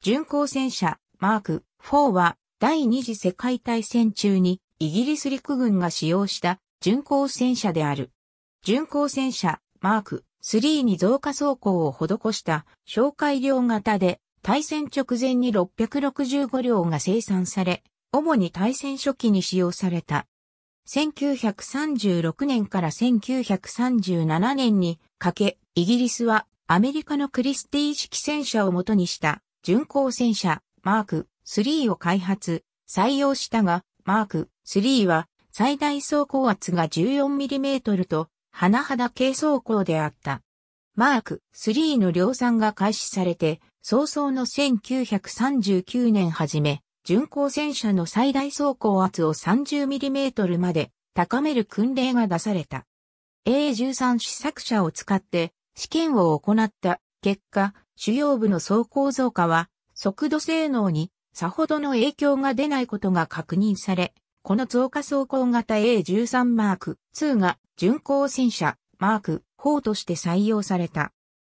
巡航戦車マーク4は第二次世界大戦中にイギリス陸軍が使用した巡航戦車である。巡航戦車マーク3に増加装甲を施した紹介量型で対戦直前に665両が生産され、主に対戦初期に使用された。1936年から1937年にかけ、イギリスはアメリカのクリスティー式戦車を元にした巡航戦車マーク3を開発、採用したが、マーク3は最大走行圧が 14mm と、甚だ軽装甲であった。マーク3の量産が開始されて、早々の1939年初め、巡航戦車の最大走行圧を 30mm まで高める訓練が出された。A13 試作車を使って試験を行った結果、主要部の総構造化は、速度性能にさほどの影響が出ないことが確認され、この増加走行型 A13 マーク2が巡航戦車マーク4として採用された。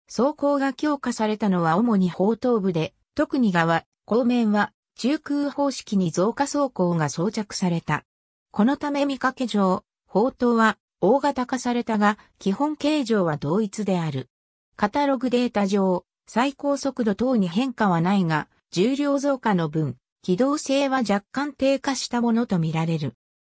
走行が強化されたのは主に砲頭部で、特に側、後面は中空方式に増加走行が装着された。このため見かけ上、砲塔は大型化されたが、基本形状は同一である。カタログデータ上、最高速度等に変化はないが、重量増加の分、機動性は若干低下したものとみられる。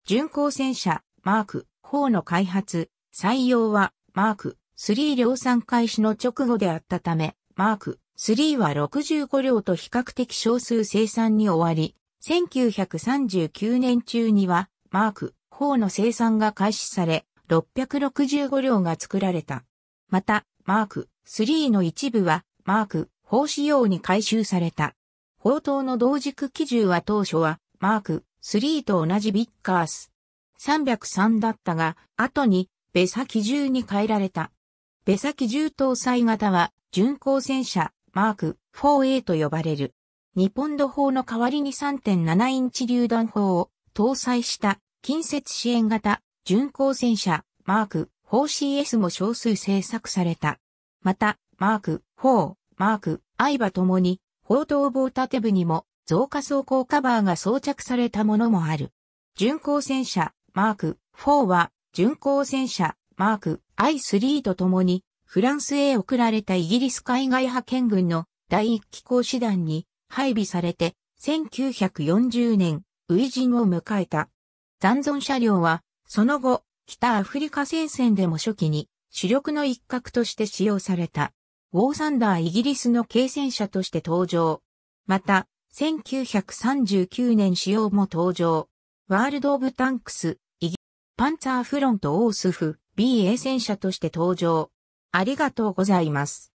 巡航戦車、マーク4の開発、採用は、マーク3量産開始の直後であったため、マーク3は65両と比較的少数生産に終わり、1939年中には、マーク4の生産が開始され、665両が作られた。また、マーク3の一部はマーク、法仕様に改修された。砲塔の同軸基銃は当初は、マーク、3と同じビッカース。303だったが、後に、ベサ機銃に変えられた。ベサ機銃搭載型は、巡航戦車、マーク、4A と呼ばれる。日本土砲の代わりに3.7インチ榴弾砲を搭載した近接支援型巡航戦車マーク 4CS も少数製作された。また、マーク4マーク、相バともに、砲塔棒縦部にも、増加装甲カバーが装着されたものもある。巡航戦車、マーク、4は、巡航戦車、マーク、I3 とともに、フランスへ送られたイギリス海外派遣軍の第一機構師団に配備されて、1940年、初陣を迎えた。残存車両は、その後、北アフリカ戦線でも初期に主力の一角として使用された。ウォーサンダーイギリスの軽戦車として登場。また、1939年使用も登場。ワールド・オブ・タンクス、イギパンツァーフロント・オースフ、BA 戦車として登場。ありがとうございます。